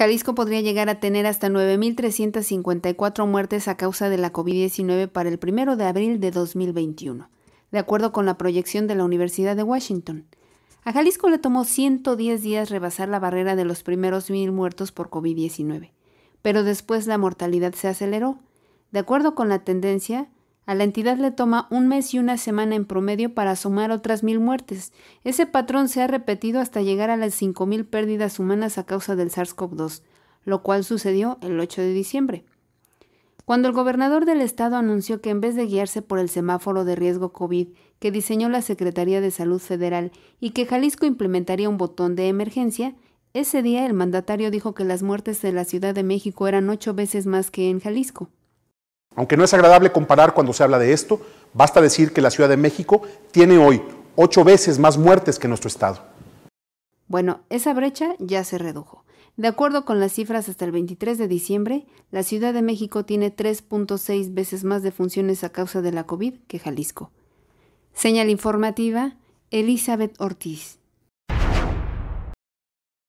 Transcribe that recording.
Jalisco podría llegar a tener hasta 9.354 muertes a causa de la COVID-19 para el primero de abril de 2021, de acuerdo con la proyección de la Universidad de Washington. A Jalisco le tomó 110 días rebasar la barrera de los primeros mil muertos por COVID-19, pero después la mortalidad se aceleró. De acuerdo con la tendencia, a la entidad le toma un mes y una semana en promedio para asomar otras mil muertes. Ese patrón se ha repetido hasta llegar a las 5.000 pérdidas humanas a causa del SARS-CoV-2, lo cual sucedió el 8 de diciembre. Cuando el gobernador del estado anunció que en vez de guiarse por el semáforo de riesgo COVID que diseñó la Secretaría de Salud Federal y que Jalisco implementaría un botón de emergencia, ese día el mandatario dijo que las muertes de la Ciudad de México eran ocho veces más que en Jalisco. Aunque no es agradable comparar cuando se habla de esto, basta decir que la Ciudad de México tiene hoy ocho veces más muertes que nuestro Estado. Bueno, esa brecha ya se redujo. De acuerdo con las cifras hasta el 23 de diciembre, la Ciudad de México tiene 3.6 veces más defunciones a causa de la COVID que Jalisco. Señal informativa, Elizabeth Ortiz.